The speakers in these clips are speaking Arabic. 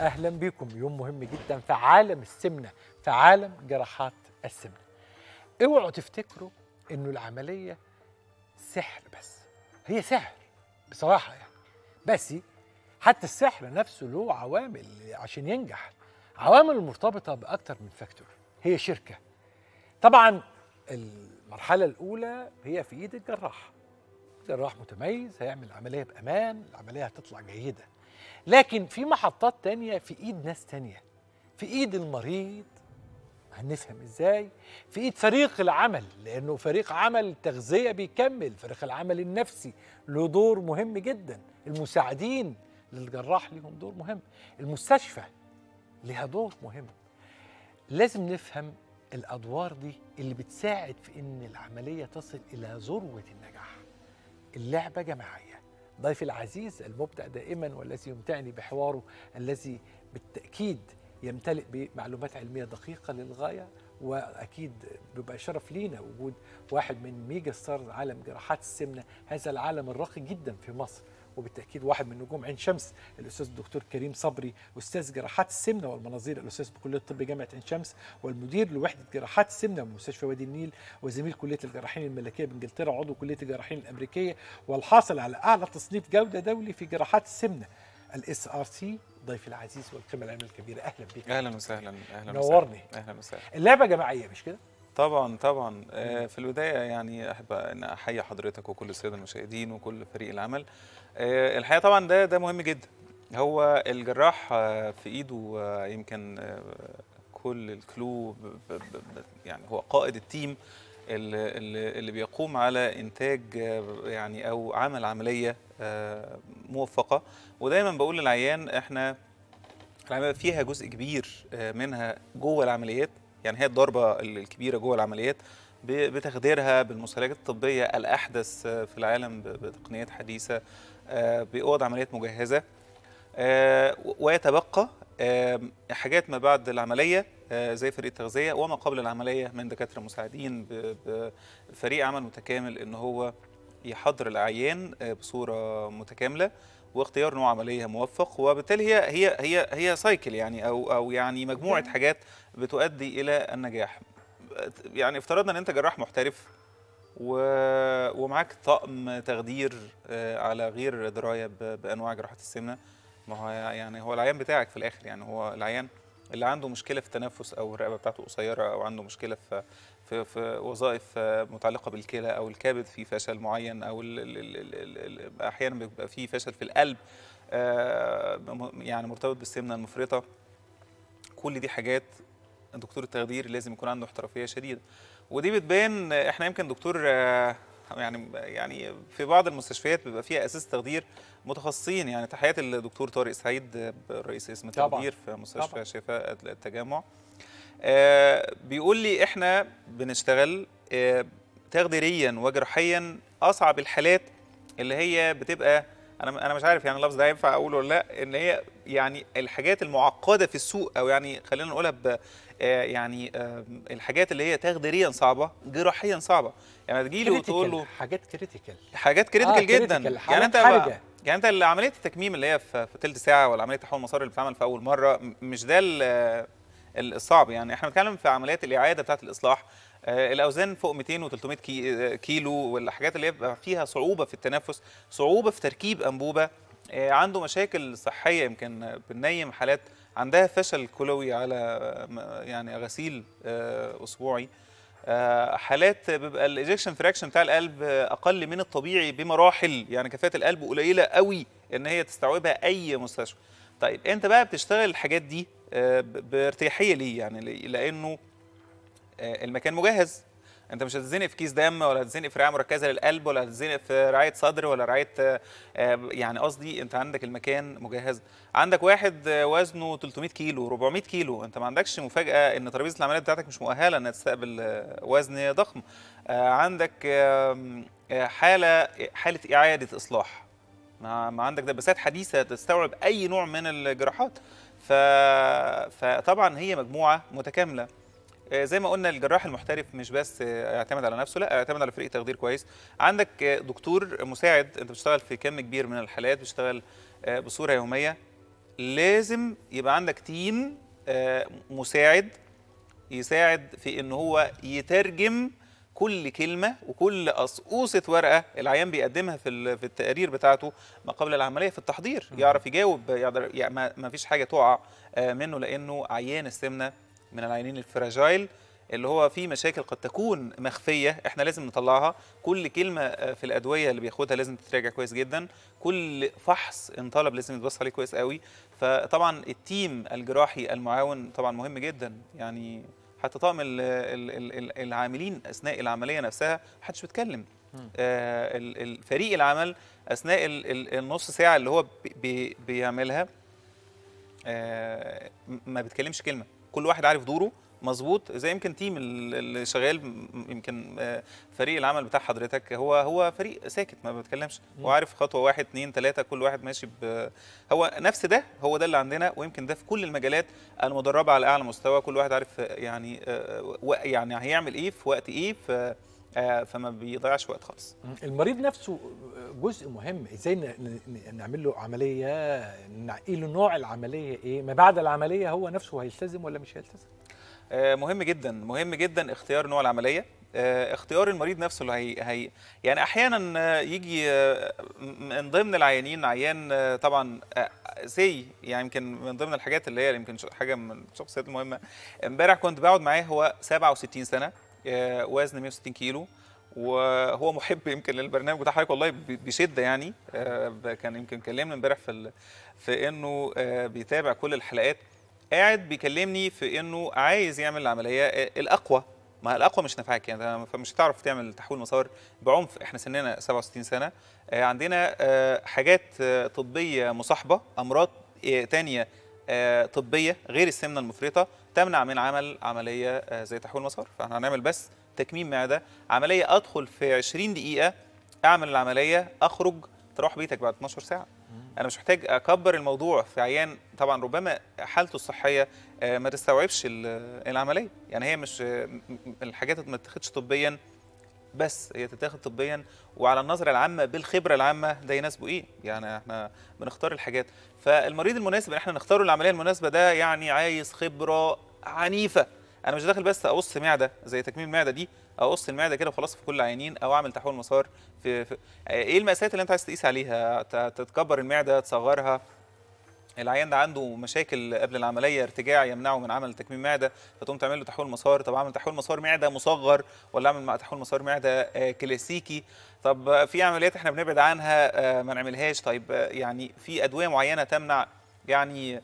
اهلا بكم يوم مهم جدا في عالم السمنه في عالم جراحات السمنه اوعوا تفتكروا انه العمليه سحر بس هي سحر بصراحه يعني بس حتى السحر نفسه له عوامل عشان ينجح عوامل مرتبطه باكثر من فاكتور هي شركه طبعا المرحله الاولى هي في ايد الجراح جراح متميز هيعمل العمليه بامان العمليه هتطلع جيده لكن في محطات تانية في ايد ناس تانية في ايد المريض هنفهم ازاي في ايد فريق العمل لانه فريق عمل التغذيه بيكمل فريق العمل النفسي له دور مهم جدا المساعدين للجراح ليهم دور مهم المستشفى لها دور مهم لازم نفهم الادوار دي اللي بتساعد في ان العمليه تصل الى ذروه النجاح اللعبه جماعيه ضيفي العزيز المبدع دائما والذي يمتعني بحواره الذي بالتأكيد يمتلئ بمعلومات علمية دقيقة للغاية واكيد بيبقى شرف لينا وجود واحد من ميجا ستارز عالم جراحات السمنه هذا العالم الراقي جدا في مصر وبالتاكيد واحد من نجوم عين شمس الاستاذ الدكتور كريم صبري استاذ جراحات السمنه والمناظير الاستاذ بكليه الطب جامعه عين شمس والمدير لوحده جراحات السمنه بمستشفى وادي النيل وزميل كليه الجراحين الملكيه بانجلترا عضو كليه الجراحين الامريكيه والحاصل على اعلى تصنيف جوده دولي في جراحات السمنه الاس ار سي ضيفي العزيز والقيمه العلميه الكبيره اهلا بك اهلا وسهلا اهلا نورني اهلا وسهلا اللعبه جماعيه مش كده طبعا طبعا آه، في البدايه يعني احب ان احيي حضرتك وكل الساده المشاهدين وكل فريق العمل آه، الحقيقه طبعا ده ده مهم جدا هو الجراح آه، في ايده يمكن كل الكلو يعني هو قائد التيم اللي بيقوم على انتاج يعني او عمل عمليه آه، موفقه ودايما بقول للعيان احنا العمليه فيها جزء كبير آه، منها جوه العمليات يعني هي الضربه الكبيره جوه العمليات بتخديرها بالمستلزمات الطبيه الاحدث آه، في العالم بتقنيات حديثه باوض عمليات مجهزه ويتبقى حاجات ما بعد العمليه زي فريق التغذيه وما قبل العمليه من دكاتره مساعدين بفريق عمل متكامل ان هو يحضر العيان آه، بصوره متكامله واختيار نوع عمليه موفق وبالتالي هي هي هي هي سايكل يعني او او يعني مجموعه حاجات بتؤدي الى النجاح يعني افترضنا ان انت جراح محترف و... ومعاك طقم تخدير آه، على غير درايه بانواع جراحه السمنه ما هو يعني هو العيان بتاعك في الاخر يعني هو العيان اللي عنده مشكله في التنفس او الرقبه بتاعته قصيره او عنده مشكله في في في وظائف آه، متعلقه بالكلى او الكبد في فشل معين او احيانا بيبقى في فشل في القلب آه، يعني مرتبط بالسمنه المفرطه كل دي حاجات دكتور التخدير لازم يكون عنده احترافيه شديده ودي بتبان احنا يمكن دكتور آه، يعني يعني في بعض المستشفيات بيبقى فيها اساس تخدير متخصصين يعني تحياتي للدكتور طارق سعيد رئيس اسم التخدير في مستشفى شفاء التجمع آه، بيقول لي احنا بنشتغل آه، تخديريا وجراحيا اصعب الحالات اللي هي بتبقى انا انا مش عارف يعني اللفظ ده ينفع اقوله ولا لا ان هي يعني الحاجات المعقده في السوق او يعني خلينا نقولها ب آه، يعني الحاجات اللي هي تخديريا صعبه جراحيا صعبه يعني تجي له وتقول له حاجات كريتيكال حاجات كريتيكال آه جدا critical. يعني انت حاجة. يعني انت عمليه التكميم اللي هي في ثلث ساعه ولا عمليه تحول المصاري اللي بتعمل في اول مره مش ده الصعب يعني احنا بنتكلم في عمليات الاعاده بتاعه الاصلاح آه، الاوزان فوق 200 و300 آه، كيلو والحاجات اللي بيبقى فيها صعوبه في التنفس صعوبه في تركيب انبوبه آه، عنده مشاكل صحيه يمكن بننيم حالات عندها فشل كلوي على يعني غسيل اسبوعي حالات بيبقى الايجكشن فراكشن بتاع القلب اقل من الطبيعي بمراحل يعني كفاءه القلب قليله قوي ان هي تستوعبها اي مستشفى طيب انت بقى بتشتغل الحاجات دي آه، بارتياحيه ليه يعني لانه آه، المكان مجهز انت مش هتتزنق في كيس دم ولا هتتزنق في رعايه مركزه للقلب ولا هتتزنق في رعايه صدر ولا رعايه آه، يعني قصدي انت عندك المكان مجهز عندك واحد وزنه 300 كيلو 400 كيلو انت ما عندكش مفاجاه ان ترابيزه العمليات بتاعتك مش مؤهله انها تستقبل وزن ضخم عندك حاله حاله اعاده اصلاح ما عندك دباسات حديثه تستوعب اي نوع من الجراحات فطبعا هي مجموعه متكامله آه، زي ما قلنا الجراح المحترف مش بس يعتمد على نفسه لا يعتمد على فريق تخدير كويس عندك آه، دكتور مساعد انت بتشتغل في كم كبير من الحالات بتشتغل آه، بصوره يوميه لازم يبقى عندك تيم مساعد يساعد في ان هو يترجم كل كلمه وكل قصقوصه ورقه العيان بيقدمها في في التقرير بتاعته ما قبل العمليه في التحضير يعرف يجاوب يقدر يعني ما فيش حاجه تقع آه، منه لانه عيان السمنه من العيانين الفراجايل اللي هو في مشاكل قد تكون مخفيه احنا لازم نطلعها كل كلمه آه، في الادويه اللي بياخدها لازم تتراجع كويس جدا كل فحص انطلب لازم يتبص عليه كويس قوي فطبعا التيم الجراحي المعاون طبعا مهم جدا يعني حتى طاقم العاملين اثناء العمليه نفسها محدش بيتكلم آه، فريق العمل اثناء النص ساعه اللي هو بي بيعملها آه، ما بيتكلمش كلمه كل واحد عارف دوره مظبوط زي يمكن تيم اللي شغال يمكن آه، فريق العمل بتاع حضرتك هو هو فريق ساكت ما بيتكلمش هو عارف خطوه واحد اثنين ثلاثه كل واحد ماشي ب هو نفس ده هو ده اللي عندنا ويمكن ده في كل المجالات المدربه على اعلى مستوى كل واحد عارف آه، يعني آه، يعني هيعمل ايه في وقت ايه في فما بيضيعش وقت خالص المريض نفسه جزء مهم ازاي نعمل له عمليه نعقي له نوع العمليه ايه ما بعد العمليه هو نفسه هيلتزم ولا مش هيلتزم آه، مهم جدا مهم جدا اختيار نوع العمليه آه، اختيار المريض نفسه اللي هي, هي يعني احيانا آه، يجي من ضمن العيانين عيان طبعا سي يعني يمكن من ضمن الحاجات اللي هي يمكن حاجه من الشخصيات المهمه امبارح كنت بقعد معاه هو 67 سنه وزن 160 كيلو وهو محب يمكن للبرنامج بتاع حضرتك والله بشده يعني كان يمكن كلمنا امبارح في في انه بيتابع كل الحلقات قاعد بيكلمني في انه عايز يعمل العمليه الاقوى ما الاقوى مش نافعاك يعني فمش هتعرف تعمل تحويل مسار بعنف احنا سننا 67 سنه آه، عندنا آه، حاجات آه، طبيه مصاحبه امراض تانية طبيه غير السمنه المفرطه تمنع من عمل عمليه زي تحويل مسار فاحنا هنعمل بس تكميم معده عمليه ادخل في 20 دقيقه اعمل العمليه اخرج تروح بيتك بعد 12 ساعه انا مش محتاج اكبر الموضوع في عيان طبعا ربما حالته الصحيه آه، ما تستوعبش العمليه يعني هي مش الحاجات ما تتاخدش طبيا بس هي تتاخد طبيا وعلى النظره العامه بالخبره العامه ده يناسبه ايه يعني احنا بنختار الحاجات فالمريض المناسب ان احنا نختاره العمليه المناسبه ده يعني عايز خبره عنيفه انا مش داخل بس اقص معده زي تكميم المعده دي اقص المعده كده وخلاص في كل عينين او اعمل تحول مسار في, في ايه المقاسات اللي انت عايز تقيس عليها تتكبر المعده تصغرها العيان ده عنده مشاكل قبل العمليه ارتجاع يمنعه من عمل تكميم معده فتقوم تعمل له تحول مسار طب اعمل تحول مسار معده مصغر ولا اعمل تحول مسار معده آه، كلاسيكي طب في عمليات احنا بنبعد عنها آه، ما نعملهاش طيب يعني في ادويه معينه تمنع يعني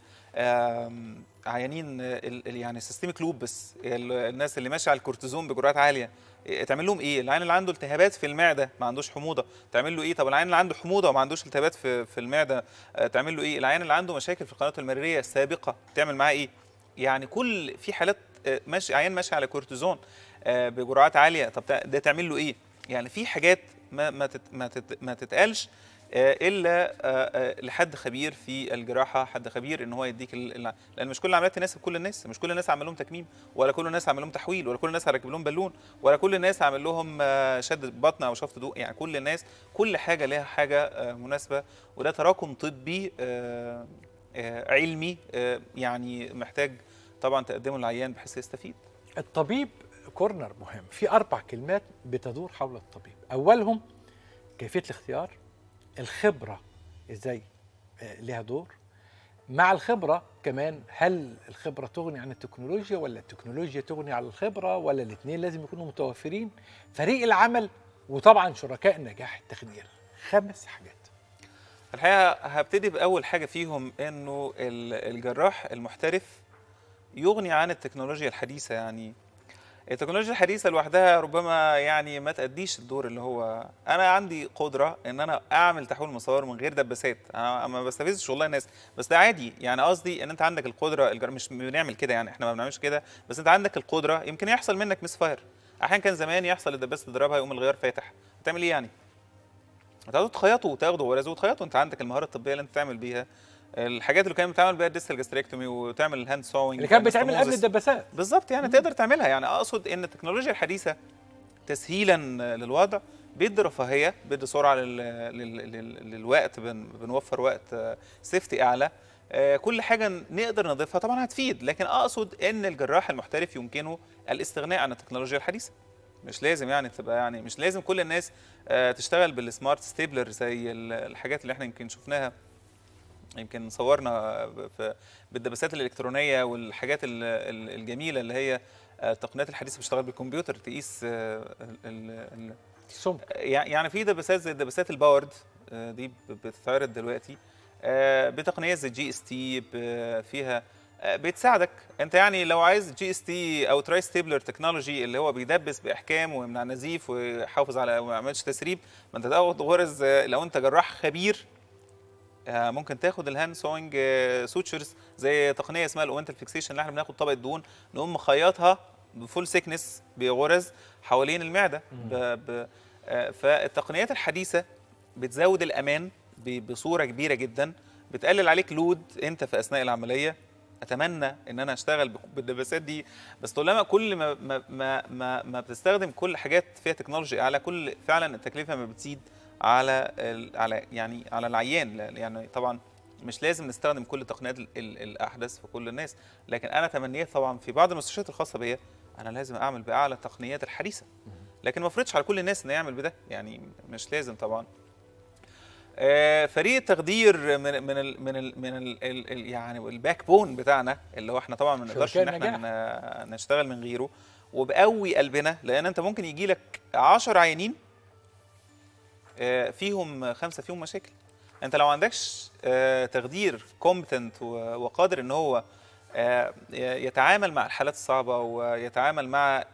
عيانين يعني سيستميك لوبس الناس اللي ماشيه على الكورتيزون بجرعات عاليه إيه، تعمل لهم ايه؟ العيان اللي عنده التهابات في المعده ما عندوش حموضه تعمل له ايه؟ طب العيان اللي عنده حموضه وما عندوش التهابات في في المعده آه، تعمل له ايه؟ العيان اللي عنده مشاكل في القنوات المريريه السابقه تعمل معاه ايه؟ يعني كل في حالات آه، ماشي عيان ماشي على كورتيزون آه، بجرعات عاليه طب ده تعمل له ايه؟ يعني في حاجات ما ما تت ما, ما تتقالش آه، الا آه، آه، لحد خبير في الجراحه حد خبير ان هو يديك لان مش كل العمليات تناسب كل الناس مش كل الناس عمل لهم تكميم ولا كل الناس عمل لهم تحويل ولا كل الناس هركب لهم بالون ولا كل الناس عمل لهم شد بطن او شفط ضوء يعني كل الناس كل حاجه لها حاجه مناسبه وده تراكم طبي علمي يعني محتاج طبعا تقدمه للعيان بحيث يستفيد الطبيب كورنر مهم في اربع كلمات بتدور حول الطبيب اولهم كيفيه الاختيار الخبرة ازاي آه، لها دور مع الخبرة كمان هل الخبرة تغني عن التكنولوجيا ولا التكنولوجيا تغني عن الخبرة ولا الاثنين لازم يكونوا متوفرين فريق العمل وطبعا شركاء النجاح التخدير خمس حاجات الحقيقة هبتدي بأول حاجة فيهم أنه الجراح المحترف يغني عن التكنولوجيا الحديثة يعني التكنولوجيا الحديثه لوحدها ربما يعني ما تاديش الدور اللي هو انا عندي قدره ان انا اعمل تحويل مصور من غير دباسات انا ما بستفزش والله الناس بس ده عادي يعني قصدي ان انت عندك القدره الجر... مش بنعمل كده يعني احنا ما بنعملش كده بس انت عندك القدره يمكن يحصل منك مس فاير احيانا كان زمان يحصل الدباسه تضربها يقوم الغيار فاتح هتعمل ايه يعني؟ هتقعدوا تخيطوا وتاخدوا ورز وتخيطوا انت عندك المهاره الطبيه اللي انت تعمل بيها الحاجات اللي كانت بتتعمل بيها الديستال جاستريكتومي وتعمل الهاند سوينج اللي كانت بتعمل قبل الدباسات بالظبط يعني تقدر تعملها يعني اقصد ان التكنولوجيا الحديثه تسهيلا للوضع بيدي رفاهيه بيدي سرعه لل... لل... لل... للوقت بن... بنوفر وقت سيفتي آه، اعلى آه، كل حاجه نقدر نضيفها طبعا هتفيد لكن اقصد ان الجراح المحترف يمكنه الاستغناء عن التكنولوجيا الحديثه مش لازم يعني تبقى يعني مش لازم كل الناس آه، تشتغل بالسمارت ستيبلر زي الحاجات اللي احنا يمكن شفناها يمكن صورنا بالدباسات الالكترونيه والحاجات الجميله اللي هي آه، التقنيات الحديثه بتشتغل بالكمبيوتر تقيس آه، السمك يعني في دباسات زي دباسات الباورد آه، دي بتتعرض دلوقتي بتقنيات زي جي اس تي فيها بتساعدك انت يعني لو عايز جي اس تي او تراي ستيبلر تكنولوجي اللي هو بيدبس باحكام ويمنع نزيف ويحافظ على ما يعملش تسريب ما انت تاخد غرز لو انت جراح خبير آه، ممكن تاخد الهاند سوينج سوتشرز آه، زي تقنيه اسمها الاومنتال فيكسيشن اللي احنا بناخد طبقه دهون نقوم مخيطها بفول سيكنس بغرز حوالين المعده ب... ب... آه، فالتقنيات الحديثه بتزود الامان بصوره كبيره جدا بتقلل عليك لود انت في اثناء العمليه اتمنى ان انا اشتغل بالدباسات دي بس طالما كل ما ما ما ما بتستخدم كل حاجات فيها تكنولوجي اعلى كل فعلا التكلفه ما بتزيد على على يعني على العيان يعني طبعا مش لازم نستخدم كل التقنيات الاحدث في كل الناس لكن انا تمنيت طبعا في بعض المستشفيات الخاصه بيا انا لازم اعمل باعلى التقنيات الحديثه لكن ما افرضش على كل الناس ان يعمل بده يعني مش لازم طبعا آه، فريق التخدير من من الـ من الـ من الـ الـ الـ يعني الباك بون بتاعنا اللي هو احنا طبعا ما نقدرش ان احنا نشتغل من غيره وبقوي قلبنا لان انت ممكن يجي لك 10 عيانين آه، فيهم خمسه فيهم مشاكل انت لو ما عندكش آه، تقدير كومبتنت وقادر ان هو آه، يتعامل مع الحالات الصعبه ويتعامل مع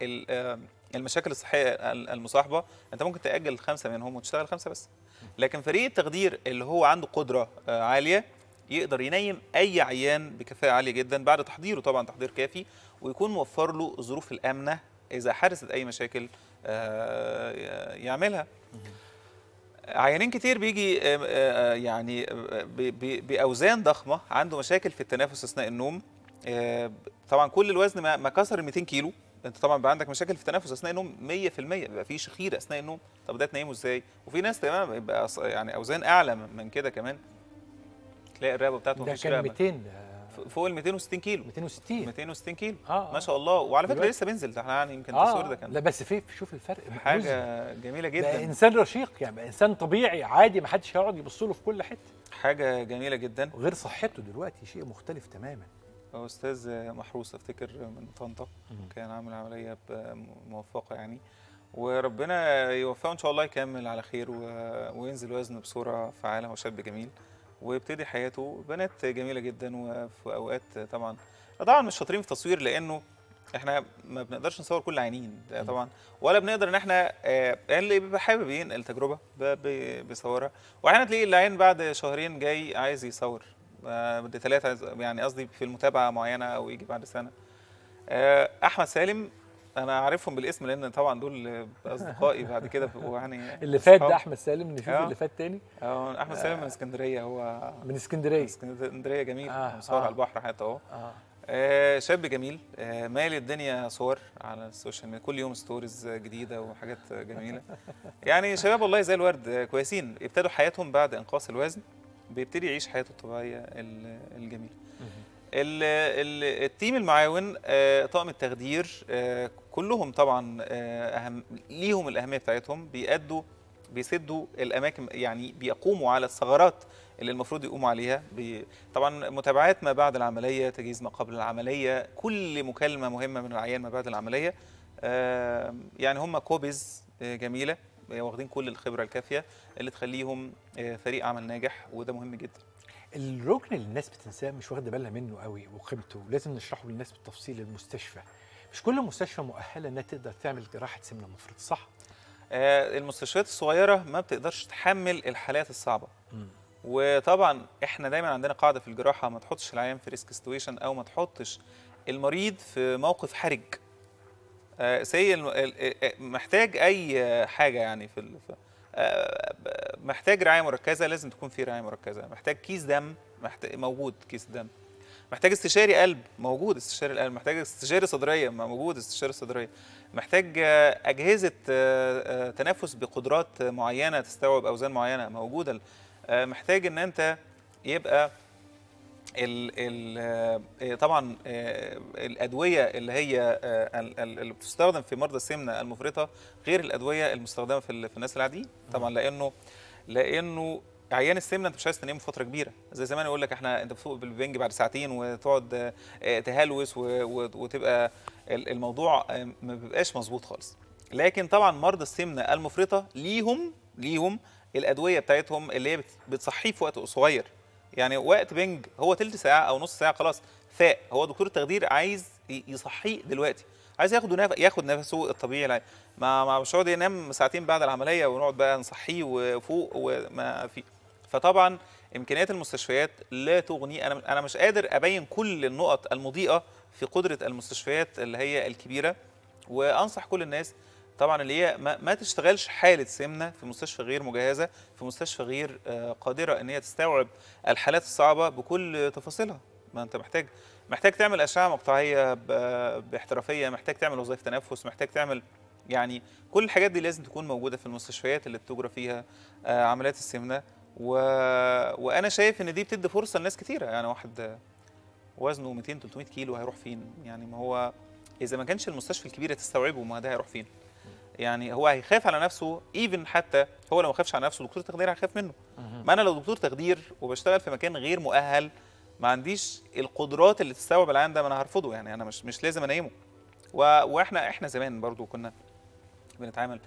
المشاكل الصحيه المصاحبه انت ممكن تاجل خمسه منهم وتشتغل خمسه بس لكن فريق التخدير اللي هو عنده قدره عاليه يقدر ينيم اي عيان بكفاءه عاليه جدا بعد تحضيره طبعا تحضير كافي ويكون موفر له الظروف الامنه اذا حدثت اي مشاكل يعملها عيانين كتير بيجي آه، آه، آه، يعني باوزان ضخمه عنده مشاكل في التنفس اثناء النوم طبعا كل الوزن ما كسر ال 200 كيلو انت طبعا بيبقى عندك مشاكل في التنفس اثناء النوم 100% بيبقى في شخير اثناء النوم طب ده تنامه ازاي وفي ناس تمام بيبقى يعني اوزان اعلى من كده كمان تلاقي الرقبه بتاعته ده كان 200 فوق ال 260 كيلو 260 260 كيلو آه, اه ما شاء الله وعلى فكره لسه بينزل ده احنا يعني يمكن آه، التصوير آه ده كان لا بس في شوف الفرق حاجه جميله جدا ده انسان رشيق يعني انسان طبيعي عادي ما حدش هيقعد يبص له في كل حته حاجه جميله جدا غير صحته دلوقتي شيء مختلف تماما استاذ محروس افتكر من طنطا كان عامل عمليه موفقه يعني وربنا يوفقه ان شاء الله يكمل على خير وينزل وزنه بصوره فعاله وشاب جميل ويبتدي حياته بنات جميله جدا وفي اوقات طبعا طبعا مش شاطرين في التصوير لانه احنا ما بنقدرش نصور كل عينين طبعا ولا بنقدر ان احنا آه اللي بيبقى حابب ينقل التجربه بيصورها واحيانا تلاقي العين بعد شهرين جاي عايز يصور آه ثلاثه يعني قصدي في المتابعه معينه او يجي بعد سنه آه احمد سالم انا عارفهم بالاسم لان طبعا دول اصدقائي بعد كده يعني اللي فات ده احمد سالم نشوف آه. اللي فات تاني اه احمد سالم من اسكندريه هو من اسكندريه من اسكندريه جميل آه مصور آه على البحر حتى اهو آه. آه شاب جميل آه مالي الدنيا صور على السوشيال ميديا كل يوم ستوريز جديده وحاجات جميله يعني شباب والله زي الورد كويسين ابتدوا حياتهم بعد انقاص الوزن بيبتدي يعيش حياته الطبيعيه الجميله التيم المعاون آه، طاقم التخدير آه، كلهم طبعا آه، أهم ليهم الأهمية بتاعتهم بيأدوا بيسدوا الأماكن يعني بيقوموا على الثغرات اللي المفروض يقوموا عليها طبعا متابعات ما بعد العملية تجهيز ما قبل العملية كل مكالمة مهمة من العيان ما بعد العملية آه، يعني هم كوبز آه، جميلة واخدين كل الخبرة الكافية اللي تخليهم فريق عمل ناجح وده مهم جدا الركن اللي الناس بتنساه مش واخده بالها منه قوي وقيمته لازم نشرحه للناس بالتفصيل المستشفى مش كل مستشفى مؤهله انها تقدر تعمل جراحه سمنه مفرط صح آه المستشفيات الصغيره ما بتقدرش تحمل الحالات الصعبه م. وطبعا احنا دايما عندنا قاعده في الجراحه ما تحطش العيان في ريسك ستويشن او ما تحطش المريض في موقف حرج آه سي آه، آه، محتاج اي حاجه يعني في آه، محتاج رعايه مركزه لازم تكون في رعايه مركزه محتاج كيس دم محتاج موجود كيس دم محتاج استشاري قلب موجود استشاري القلب محتاج استشاري صدريه موجود استشاري صدريه محتاج آه، اجهزه آه، آه، تنفس بقدرات معينه تستوعب اوزان معينه موجوده محتاج ان انت يبقى ال ال إيه، طبعا الادويه اللي هي اللي بتستخدم في مرضى السمنه المفرطه غير الادويه المستخدمه في الناس العاديين طبعا لانه لانه عيان السمنه انت مش عايز تنام فتره كبيره زي زمان يقول لك احنا انت بتفوق بالبنج بعد ساعتين وتقعد آه، تهلوس وتبقى الموضوع آه، ما بيبقاش مظبوط خالص لكن طبعا مرضى السمنه المفرطه ليهم ليهم الادويه بتاعتهم اللي هي بتصحيه في وقت قصير يعني وقت بنج هو تلت ساعه او نص ساعه خلاص فاق هو دكتور التخدير عايز يصحيه دلوقتي عايز ياخد نفس ياخد نفسه الطبيعي يعني ما مش هيقعد ينام ساعتين بعد العمليه ونقعد بقى نصحيه وفوق وما في فطبعا امكانيات المستشفيات لا تغني انا انا مش قادر ابين كل النقط المضيئه في قدره المستشفيات اللي هي الكبيره وانصح كل الناس طبعا اللي هي ما, ما تشتغلش حاله سمنه في مستشفى غير مجهزه في مستشفى غير آه، قادره ان هي تستوعب الحالات الصعبه بكل تفاصيلها ما انت محتاج محتاج تعمل اشعه مقطعيه باحترافيه محتاج تعمل وظائف تنفس محتاج تعمل يعني كل الحاجات دي لازم تكون موجوده في المستشفيات اللي بتجرى فيها آه، عمليات السمنه و... وانا شايف ان دي بتدي فرصه لناس كتيره يعني واحد وزنه 200 300 كيلو هيروح فين يعني ما هو اذا ما كانش المستشفى الكبيره تستوعبه ما ده هيروح فين يعني هو هيخاف على نفسه ايفن حتى هو لو ما خافش على نفسه دكتور تخدير هيخاف منه ما انا لو دكتور تخدير وبشتغل في مكان غير مؤهل ما عنديش القدرات اللي تستوعب العيان ده ما انا هرفضه يعني انا مش مش لازم انيمه و... واحنا احنا زمان برضو كنا بنتعامل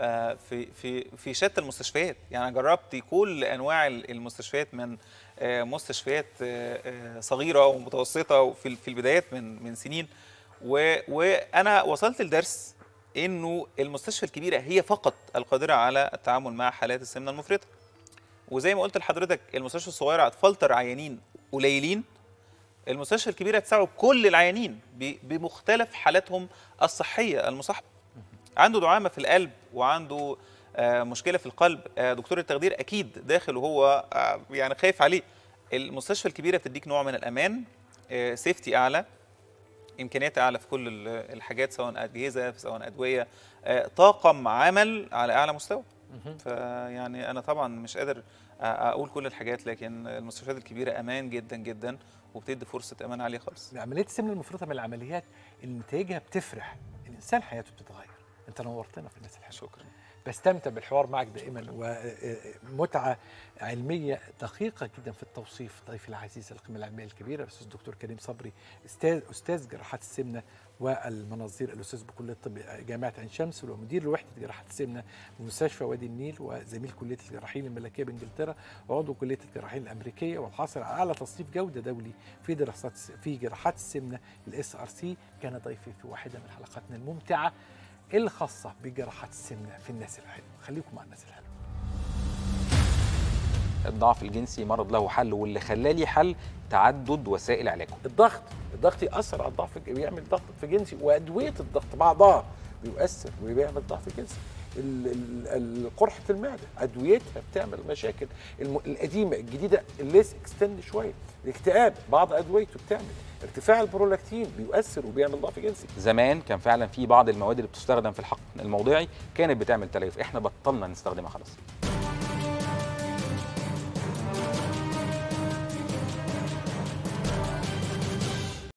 آه، في في في شتى المستشفيات يعني جربت كل انواع المستشفيات من آه، مستشفيات آه، صغيره ومتوسطه في في البدايات من من سنين وانا وصلت لدرس انه المستشفى الكبيره هي فقط القادره على التعامل مع حالات السمنه المفرطه وزي ما قلت لحضرتك المستشفى الصغيره هتفلتر عيانين قليلين المستشفى الكبيره تساعد كل العيانين بمختلف حالاتهم الصحيه المصاحبه عنده دعامه في القلب وعنده آه، مشكله في القلب آه، دكتور التخدير اكيد داخل وهو آه، يعني خايف عليه المستشفى الكبيره بتديك نوع من الامان سيفتي اعلى امكانيات اعلى في كل الحاجات سواء اجهزه سواء ادويه طاقم عمل على اعلى مستوى فيعني انا طبعا مش قادر اقول كل الحاجات لكن المستشفيات الكبيره امان جدا جدا وبتدي فرصه امان عاليه خالص عمليه السمنه المفرطه من العمليات اللي نتائجها بتفرح الانسان حياته بتتغير انت نورتنا في الناس الحلوه شكرا بستمتع بالحوار معك دائما ومتعه آه، آه، علميه دقيقه جدا في التوصيف ضيفي العزيز القيمه العلميه الكبيره الاستاذ الدكتور كريم صبري استاذ استاذ جراحات السمنه والمناظير الاستاذ بكليه الطب آه، جامعه عين شمس ومدير لوحده جراحه السمنه بمستشفى وادي النيل وزميل كليه الجراحين الملكيه بانجلترا وعضو كليه الجراحين الامريكيه والحاصل على اعلى تصنيف جوده دولي في دراسات في جراحات السمنه الاس ار سي كان ضيفي في واحده من حلقاتنا الممتعه الخاصة بجراحة السمنة في الناس الحلوة خليكم مع الناس الحلوة الضعف الجنسي مرض له حل واللي خلاه لي حل تعدد وسائل علاجه الضغط الضغط ياثر على الضعف بيعمل ضغط في جنسي وادويه الضغط بعضها بيؤثر وبيعمل ضعف جنسي قرحه المعده ادويتها بتعمل مشاكل القديمه الجديده الليس اكستند شويه الاكتئاب بعض ادويته بتعمل ارتفاع البرولاكتين بيؤثر وبيعمل ضعف جنسي زمان كان فعلا في بعض المواد اللي بتستخدم في الحقن الموضعي كانت بتعمل تليف احنا بطلنا نستخدمها خلاص